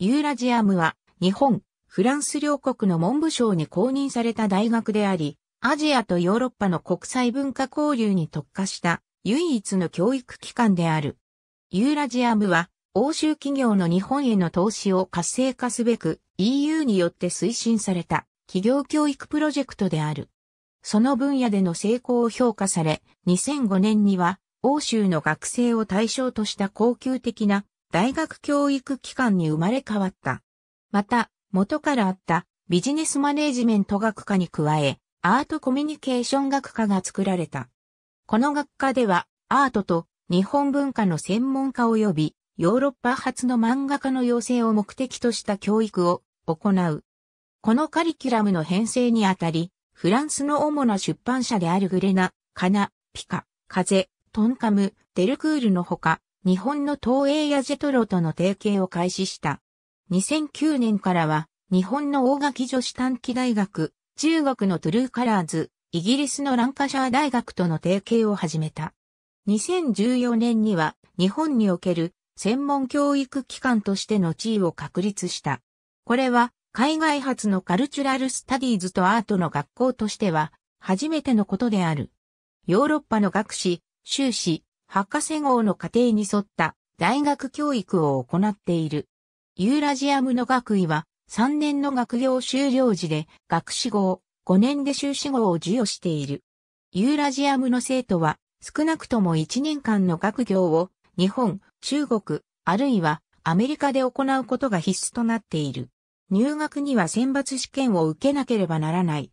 ユーラジアムは日本、フランス両国の文部省に公認された大学であり、アジアとヨーロッパの国際文化交流に特化した唯一の教育機関である。ユーラジアムは欧州企業の日本への投資を活性化すべく EU によって推進された企業教育プロジェクトである。その分野での成功を評価され、2005年には欧州の学生を対象とした高級的な大学教育機関に生まれ変わった。また、元からあったビジネスマネージメント学科に加え、アートコミュニケーション学科が作られた。この学科では、アートと日本文化の専門家及び、ヨーロッパ発の漫画家の養成を目的とした教育を行う。このカリキュラムの編成にあたり、フランスの主な出版社であるグレナ、カナ、ピカ、カゼ、トンカム、デルクールのほか、日本の東映やジェトロとの提携を開始した。2009年からは、日本の大垣女子短期大学、中国のトゥルーカラーズ、イギリスのランカシャー大学との提携を始めた。2014年には、日本における専門教育機関としての地位を確立した。これは、海外発のカルチュラルスタディーズとアートの学校としては、初めてのことである。ヨーロッパの学士、修士、博士号の過程に沿った大学教育を行っている。ユーラジアムの学位は3年の学業修了時で学士号、5年で修士号を授与している。ユーラジアムの生徒は少なくとも1年間の学業を日本、中国、あるいはアメリカで行うことが必須となっている。入学には選抜試験を受けなければならない。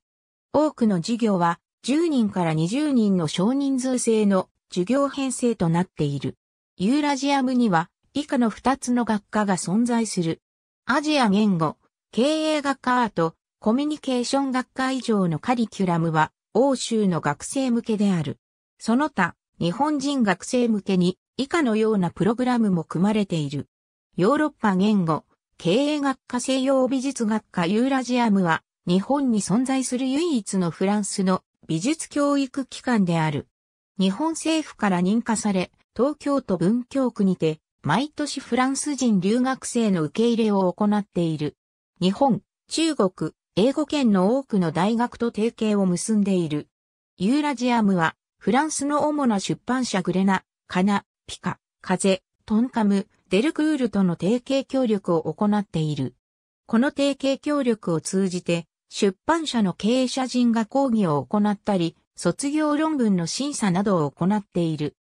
多くの授業は10人から20人の少人数制の授業編成となっている。ユーラジアムには以下の2つの学科が存在する。アジア言語、経営学科アート、コミュニケーション学科以上のカリキュラムは欧州の学生向けである。その他、日本人学生向けに以下のようなプログラムも組まれている。ヨーロッパ言語、経営学科西洋美術学科ユーラジアムは日本に存在する唯一のフランスの美術教育機関である。日本政府から認可され、東京都文京区にて、毎年フランス人留学生の受け入れを行っている。日本、中国、英語圏の多くの大学と提携を結んでいる。ユーラジアムは、フランスの主な出版社グレナ、カナ、ピカ、カゼ、トンカム、デルクールとの提携協力を行っている。この提携協力を通じて、出版社の経営者陣が講義を行ったり、卒業論文の審査などを行っている。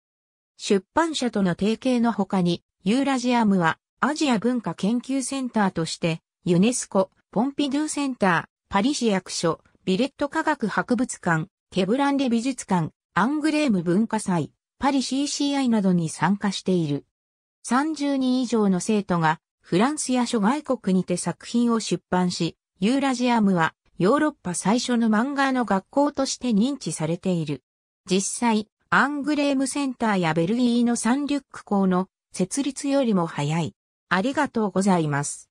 出版社との提携の他に、ユーラジアムはアジア文化研究センターとして、ユネスコ、ポンピドゥセンター、パリ市役所、ビレット科学博物館、ケブランデ美術館、アングレーム文化祭、パリ CCI などに参加している。30人以上の生徒がフランスや諸外国にて作品を出版し、ユーラジアムはヨーロッパ最初の漫画の学校として認知されている。実際、アングレームセンターやベルギーのサンリュック校の設立よりも早い。ありがとうございます。